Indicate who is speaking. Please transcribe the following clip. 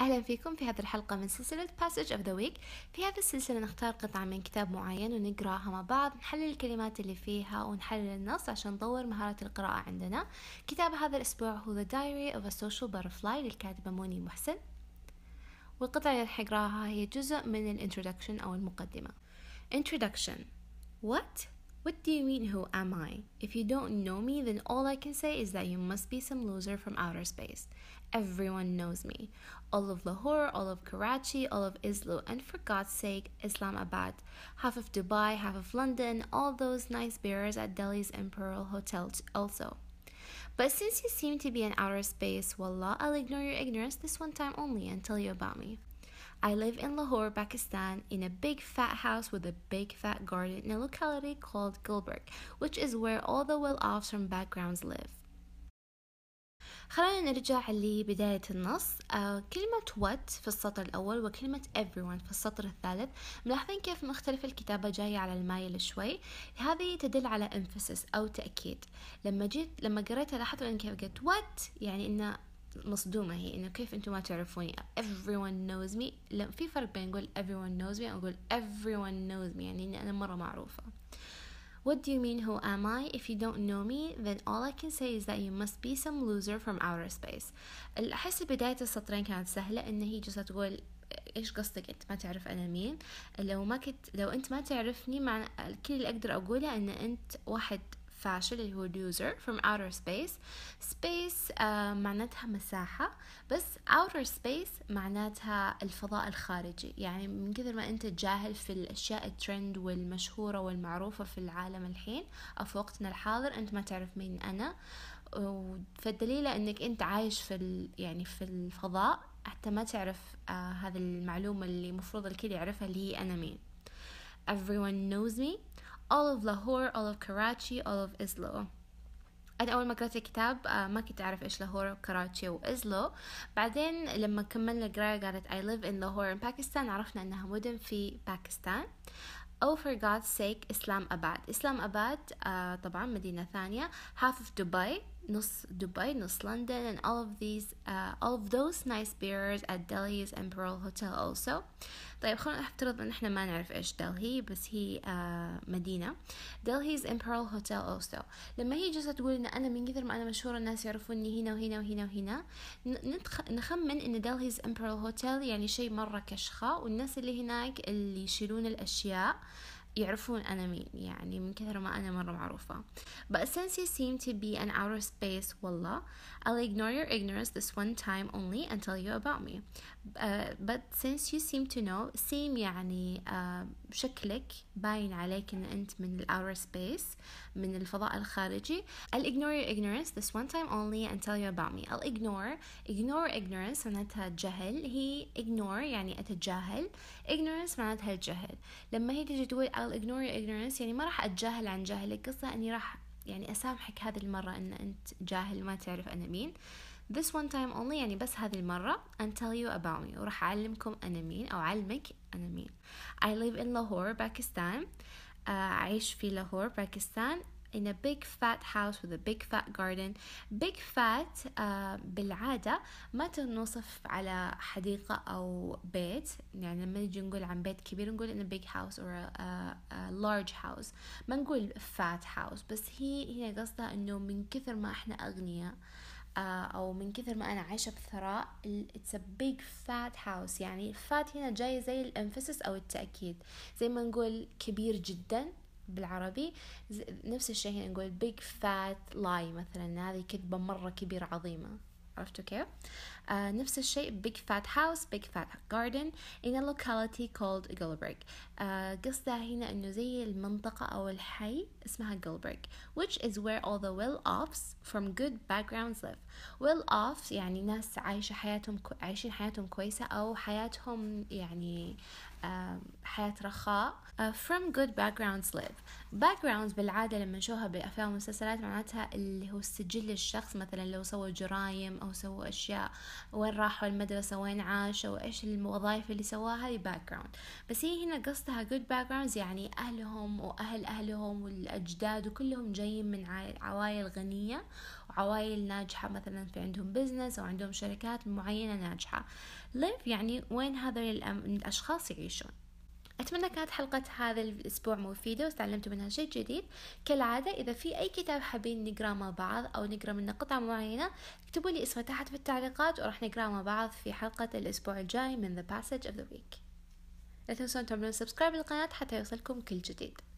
Speaker 1: أهلا فيكم في هذه الحلقة من سلسلة Passage of the Week في هذه السلسلة نختار قطعة من كتاب معين ونقرأها مع بعض نحلل الكلمات اللي فيها ونحلل النص عشان نطور مهارة القراءة عندنا كتاب هذا الأسبوع هو The Diary of a Social Butterfly للكاتبة موني محسن والقطعة اللي راح أقرأها هي جزء من الانترودكشن أو المقدمة Introduction What What do you mean, who am I? If you don't know me, then all I can say is that you must be some loser from outer space. Everyone knows me. All of Lahore, all of Karachi, all of Islu, and for God's sake, Islamabad. Half of Dubai, half of London, all those nice bearers at Delhi's Imperial Hotel, also. But since you seem to be in outer space, wallah, I'll ignore your ignorance this one time only and tell you about me. I live in Lahore, Pakistan, in a big fat house with a big fat garden in a locality called Gilbert, which is where all the well offs from backgrounds live. خلينا نرجع لبداية النص آه كلمة what في السطر الأول وكلمة everyone في السطر الثالث ملاحظين كيف مختلفة الكتابة جاية على المايل شوي هذه تدل على emphasis أو تأكيد لما جيت لما قريتها لاحظوا أن كيف قلت what يعني أن مصدومة هي إنه كيف أنتم ما تعرفوني everyone knows me لا في فرق بين أقول everyone knows me أقول everyone knows me يعني أنا مرة معروفة What do you mean who am I? If you don't know me, then all I can say is that you must be some loser from outer space. أحس بداية السطرين كانت سهلة إن هي جالسة تقول ايش قصدك انت ما تعرف انا مين لو ما كنت لو انت ما تعرفني مع كل اللي اقدر اقوله ان انت واحد الفاش اللي هو user from outer space space uh, معناتها مساحة بس outer space معناتها الفضاء الخارجي يعني من كثر ما أنت جاهل في الأشياء الترند والمشهورة والمعروفة في العالم الحين أو في وقتنا الحاضر أنت ما تعرف مين أنا فالدليل أنك أنت عايش في ال... يعني في الفضاء حتى ما تعرف آه هذه المعلومة اللي مفروض الكل يعرفها اللي هي أنا مين everyone knows me all of Lahore all of Karachi all of Islo أنا أول ما قرأت الكتاب آه، ما كنت أعرف إيش لاهور وكراتشي وإزلو بعدين لما كملنا القراية قالت I live in Lahore in Pakistan عرفنا إنها مدن في باكستان أو oh, for God's sake Islam Abad Islam Abad طبعا مدينة ثانية half of Dubai نص دبي نص لندن and all of these uh, all of those nice beers at Delhi's Emperor Hotel also طيب خلونا نفترض ان احنا ما نعرف ايش دلهي بس هي uh, مدينة Delhi's Emperor Hotel also لما هي جالسة تقول ان انا من كثر ما انا مشهورة الناس يعرفوني هنا وهنا وهنا وهنا ندخ... نخمن ان Delhi's Emperor Hotel يعني شيء مرة كشخة والناس اللي هناك اللي يشيلون الاشياء uh, يعرفون أنا مين يعني من كثر ما أنا مرة معروفة but since you seem to be an outer space والله I'll ignore your ignorance this one time only and tell you about me uh, but since you seem to know seem يعني uh, شكلك باين عليك ان انت من الاوتر سبيس من الفضاء الخارجي I'll ignore your ignorance this one time only and tell you about me I'll ignore ignore ignorance معناتها جهل هي ignore يعني اتجاهل ignorance معناتها الجهل لما هي تجي تقول I'll ignore your ignorance يعني ما راح اتجاهل عن جهلك قصة اني راح يعني اسامحك هذه المرة ان انت جاهل ما تعرف انا مين this one time only يعني بس هذه المرة and tell you about me وراح أعلمكم أنا مين أو أعلمك أنا مين I live in Lahore, Pakistan أعيش آه، في لاهور باكستان in a big fat house with a big fat garden big fat uh, بالعادة ما تنوصف على حديقة أو بيت يعني لما نجي نقول عن بيت كبير نقول in a big house or a, a, آه، a large house ما نقول fat house بس هي هنا قصدها أنه من كثر ما إحنا أغنياء آه، او من كثر ما انا عايشه بثراء اتس بيج فات هاوس يعني فات هنا جايه زي الامفسس او التاكيد زي ما نقول كبير جدا بالعربي نفس الشيء هنا نقول بيج فات لاي مثلا هذه كذبه مره كبيره عظيمه عرفتوا كيف؟ آه نفس الشيء big fat house big fat garden in a locality called Gulberg آه uh, قصدها هنا انه زي المنطقة او الحي اسمها Gulberg which is where all the well-offs from good backgrounds live well-offs يعني ناس عايشة حياتهم عايشين حياتهم كويسة او حياتهم يعني آه حياة رخاء uh, from good backgrounds live backgrounds بالعادة لما نشوفها بأفلام ومسلسلات معناتها اللي هو السجل الشخص مثلا لو سوى جرايم أو سووا أشياء وين راحوا المدرسة وين عاشوا إيش الوظائف اللي سواها هذه باك جراوند بس هي هنا قصدها جود باك جراوندز يعني أهلهم وأهل أهلهم والأجداد وكلهم جايين من عوائل غنية وعوائل ناجحة مثلا في عندهم بزنس أو عندهم شركات معينة ناجحة ليف يعني وين هذول الأشخاص يعيشون أتمنى كانت حلقة هذا الأسبوع مفيدة واستعلمتوا منها شيء جديد كالعادة إذا في أي كتاب حابين نقرأ مع بعض أو نقرأ منه قطعة معينة اكتبوا لي اسمه تحت في التعليقات وراح نقرأ مع بعض في حلقة الأسبوع الجاي من The Passage of the Week لا تنسون تعملون سبسكرايب للقناة حتى يوصلكم كل جديد